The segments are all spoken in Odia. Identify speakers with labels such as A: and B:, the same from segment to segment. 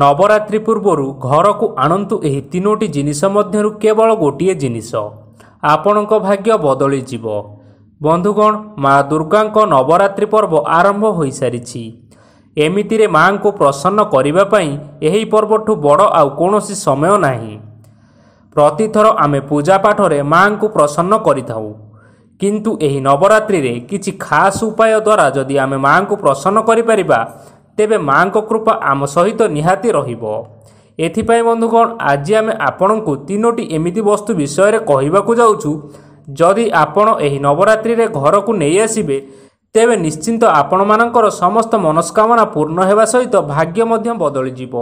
A: ନବରାତ୍ରି ପୂର୍ବରୁ ଘରକୁ ଆଣନ୍ତୁ ଏହି ତିନୋଟି ଜିନିଷ ମଧ୍ୟରୁ କେବଳ ଗୋଟିଏ ଜିନିଷ ଆପଣଙ୍କ ଭାଗ୍ୟ ବଦଳିଯିବ ବନ୍ଧୁଗଣ ମା' ଦୁର୍ଗାଙ୍କ ନବରାତ୍ରି ପର୍ବ ଆରମ୍ଭ ହୋଇସାରିଛି ଏମିତିରେ ମାଆଙ୍କୁ ପ୍ରସନ୍ନ କରିବା ପାଇଁ ଏହି ପର୍ବଠୁ ବଡ଼ ଆଉ କୌଣସି ସମୟ ନାହିଁ ପ୍ରତିଥର ଆମେ ପୂଜାପାଠରେ ମାଆଙ୍କୁ ପ୍ରସନ୍ନ କରିଥାଉ କିନ୍ତୁ ଏହି ନବରାତ୍ରିରେ କିଛି ଖାସ୍ ଉପାୟ ଦ୍ୱାରା ଯଦି ଆମେ ମାଆଙ୍କୁ ପ୍ରସନ୍ନ କରିପାରିବା ତେବେ ମାଆଙ୍କ କୃପା ଆମ ସହିତ ନିହାତି ରହିବ ଏଥିପାଇଁ ବନ୍ଧୁଗଣ ଆଜି ଆମେ ଆପଣଙ୍କୁ ତିନୋଟି ଏମିତି ବସ୍ତୁ ବିଷୟରେ କହିବାକୁ ଯାଉଛୁ ଯଦି ଆପଣ ଏହି ନବରାତ୍ରିରେ ଘରକୁ ନେଇ ଆସିବେ ତେବେ ନିଶ୍ଚିନ୍ତ ଆପଣମାନଙ୍କର ସମସ୍ତ ମନସ୍କାମନା ପୂର୍ଣ୍ଣ ହେବା ସହିତ ଭାଗ୍ୟ ମଧ୍ୟ ବଦଳିଯିବ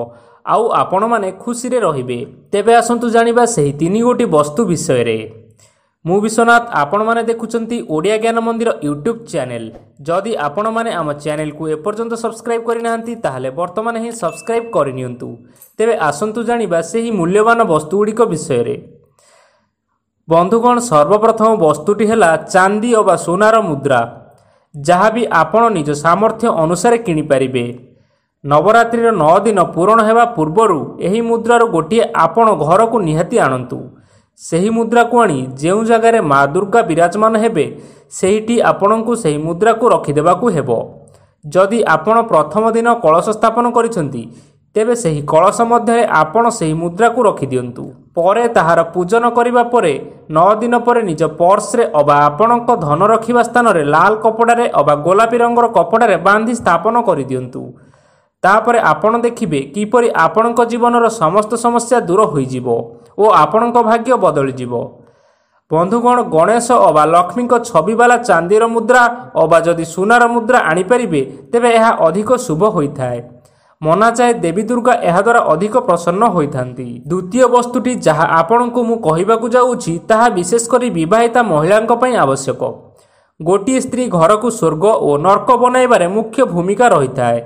A: ଆଉ ଆପଣମାନେ ଖୁସିରେ ରହିବେ ତେବେ ଆସନ୍ତୁ ଜାଣିବା ସେହି ତିନି ଗୋଟି ବସ୍ତୁ ବିଷୟରେ ମୁଁ ବିଶ୍ୱନାଥ ଆପଣମାନେ ଦେଖୁଛନ୍ତି ଓଡ଼ିଆ ଜ୍ଞାନ ମନ୍ଦିର ୟୁଟ୍ୟୁବ୍ ଚ୍ୟାନେଲ ଯଦି ଆପଣମାନେ ଆମ ଚ୍ୟାନେଲକୁ ଏପର୍ଯ୍ୟନ୍ତ ସବସ୍କ୍ରାଇବ୍ କରିନାହାନ୍ତି ତାହେଲେ ବର୍ତ୍ତମାନ ହିଁ ସବସ୍କ୍ରାଇବ୍ କରିନିଅନ୍ତୁ ତେବେ ଆସନ୍ତୁ ଜାଣିବା ସେହି ମୂଲ୍ୟବାନ ବସ୍ତୁଗୁଡ଼ିକ ବିଷୟରେ ବନ୍ଧୁଗଣ ସର୍ବପ୍ରଥମ ବସ୍ତୁଟି ହେଲା ଚାନ୍ଦି ଅବା ସୁନାର ମୁଦ୍ରା ଯାହା ବି ଆପଣ ନିଜ ସାମର୍ଥ୍ୟ ଅନୁସାରେ କିଣିପାରିବେ ନବରାତ୍ରିର ନଅ ଦିନ ପୂରଣ ହେବା ପୂର୍ବରୁ ଏହି ମୁଦ୍ରାରୁ ଗୋଟିଏ ଆପଣ ଘରକୁ ନିହାତି ଆଣନ୍ତୁ ସେହି ମୁଦ୍ରାକୁ ଆଣି ଯେଉଁ ଜାଗାରେ ମା ଦୁର୍ଗା ବିରାଜମାନ ହେବେ ସେହିଠି ଆପଣଙ୍କୁ ସେହି ମୁଦ୍ରାକୁ ରଖିଦେବାକୁ ହେବ ଯଦି ଆପଣ ପ୍ରଥମ ଦିନ କଳସ ସ୍ଥାପନ କରିଛନ୍ତି ତେବେ ସେହି କଳସ ମଧ୍ୟରେ ଆପଣ ସେହି ମୁଦ୍ରାକୁ ରଖିଦିଅନ୍ତୁ ପରେ ତାହାର ପୂଜନ କରିବା ପରେ ନଅ ଦିନ ପରେ ନିଜ ପର୍ସରେ ଅବା ଆପଣଙ୍କ ଧନ ରଖିବା ସ୍ଥାନରେ ଲାଲ କପଡ଼ାରେ ଅବା ଗୋଲାପୀ ରଙ୍ଗର କପଡ଼ାରେ ବାନ୍ଧି ସ୍ଥାପନ କରିଦିଅନ୍ତୁ ତାପରେ ଆପଣ ଦେଖିବେ କିପରି ଆପଣଙ୍କ ଜୀବନର ସମସ୍ତ ସମସ୍ୟା ଦୂର ହୋଇଯିବ ଓ ଆପଣଙ୍କ ଭାଗ୍ୟ ବଦଳିଯିବ ବନ୍ଧୁଗଣ ଗଣେଶ ଅବା ଲକ୍ଷ୍ମୀଙ୍କ ଛବିବାଲା ଚାନ୍ଦିର ମୁଦ୍ରା ଅବା ଯଦି ସୁନାର ମୁଦ୍ରା ଆଣିପାରିବେ ତେବେ ଏହା ଅଧିକ ଶୁଭ ହୋଇଥାଏ ମନାଯାଏ ଦେବୀ ଦୁର୍ଗା ଏହାଦ୍ୱାରା ଅଧିକ ପ୍ରସନ୍ନ ହୋଇଥାନ୍ତି ଦ୍ୱିତୀୟ ବସ୍ତୁଟି ଯାହା ଆପଣଙ୍କୁ ମୁଁ କହିବାକୁ ଯାଉଛି ତାହା ବିଶେଷ କରି ବିବାହିତା ମହିଳାଙ୍କ ପାଇଁ ଆବଶ୍ୟକ ଗୋଟିଏ ସ୍ତ୍ରୀ ଘରକୁ ସ୍ୱର୍ଗ ଓ ନର୍କ ବନାଇବାରେ ମୁଖ୍ୟ ଭୂମିକା ରହିଥାଏ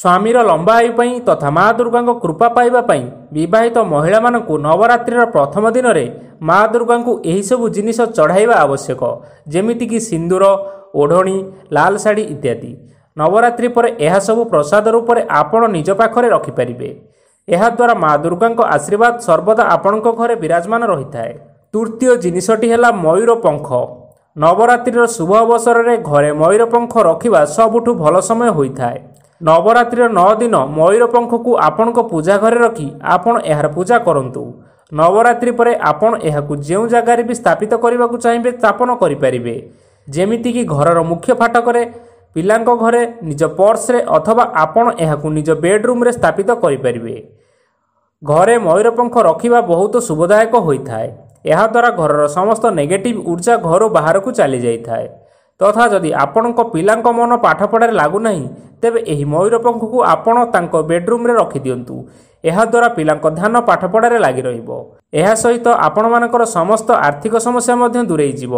A: ସ୍ୱାମୀର ଲମ୍ବାୟୁ ପାଇଁ ତଥା ମା ଦୁର୍ଗାଙ୍କ କୃପା ପାଇବା ପାଇଁ ବିବାହିତ ମହିଳାମାନଙ୍କୁ ନବରାତ୍ରିର ପ୍ରଥମ ଦିନରେ ମା ଦୁର୍ଗାଙ୍କୁ ଏହିସବୁ ଜିନିଷ ଚଢ଼ାଇବା ଆବଶ୍ୟକ ଯେମିତିକି ସିନ୍ଦୁର ଓଢ଼ଣୀ ଲାଲ ଶାଢ଼ୀ ଇତ୍ୟାଦି ନବରାତ୍ରି ପରେ ଏହାସବୁ ପ୍ରସାଦ ରୂପରେ ଆପଣ ନିଜ ପାଖରେ ରଖିପାରିବେ ଏହାଦ୍ୱାରା ମା ଦୁର୍ଗାଙ୍କ ଆଶୀର୍ବାଦ ସର୍ବଦା ଆପଣଙ୍କ ଘରେ ବିରାଜମାନ ରହିଥାଏ ତୃତୀୟ ଜିନିଷଟି ହେଲା ମୟୂର ପଙ୍ଖ ନବରାତ୍ରିର ଶୁଭ ଅବସରରେ ଘରେ ମୟୂର ପଙ୍ଖ ରଖିବା ସବୁଠୁ ଭଲ ସମୟ ହୋଇଥାଏ ନବରାତ୍ରିର ନଅ ଦିନ ମୟୂରପଙ୍ଖକୁ ଆପଣଙ୍କ ପୂଜା ଘରେ ରଖି ଆପଣ ଏହାର ପୂଜା କରନ୍ତୁ ନବରାତ୍ରି ପରେ ଆପଣ ଏହାକୁ ଯେଉଁ ଜାଗାରେ ବି ସ୍ଥାପିତ କରିବାକୁ ଚାହିଁବେ ସ୍ଥାପନ କରିପାରିବେ ଯେମିତିକି ଘରର ମୁଖ୍ୟ ଫାଟକରେ ପିଲାଙ୍କ ଘରେ ନିଜ ପର୍ସରେ ଅଥବା ଆପଣ ଏହାକୁ ନିଜ ବେଡ୍ରୁମ୍ରେ ସ୍ଥାପିତ କରିପାରିବେ ଘରେ ମୟୂରପଙ୍ଖ ରଖିବା ବହୁତ ଶୁଭଦାୟକ ହୋଇଥାଏ ଏହାଦ୍ୱାରା ଘରର ସମସ୍ତ ନେଗେଟିଭ୍ ଉର୍ଜା ଘରୁ ବାହାରକୁ ଚାଲିଯାଇଥାଏ ତଥା ଯଦି ଆପଣଙ୍କ ପିଲାଙ୍କ ମନ ପାଠପଢ଼ାରେ ଲାଗୁନାହିଁ ତେବେ ଏହି ମୟୂରପଙ୍ଖକୁ ଆପଣ ତାଙ୍କ ବେଡ୍ରୁମ୍ରେ ରଖିଦିଅନ୍ତୁ ଏହାଦ୍ୱାରା ପିଲାଙ୍କ ଧ୍ୟାନ ପାଠପଢ଼ାରେ ଲାଗି ରହିବ ଏହା ସହିତ ଆପଣମାନଙ୍କର ସମସ୍ତ ଆର୍ଥିକ ସମସ୍ୟା ମଧ୍ୟ ଦୂରେଇ ଯିବ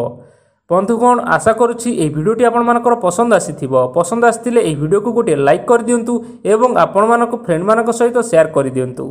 A: ବନ୍ଧୁଗଣ ଆଶା କରୁଛି ଏହି ଭିଡ଼ିଓଟି ଆପଣମାନଙ୍କର ପସନ୍ଦ ଆସିଥିବ ପସନ୍ଦ ଆସିଥିଲେ ଏହି ଭିଡ଼ିଓକୁ ଗୋଟିଏ ଲାଇକ୍ କରିଦିଅନ୍ତୁ ଏବଂ ଆପଣମାନଙ୍କ ଫ୍ରେଣ୍ଡମାନଙ୍କ ସହିତ ସେୟାର କରିଦିଅନ୍ତୁ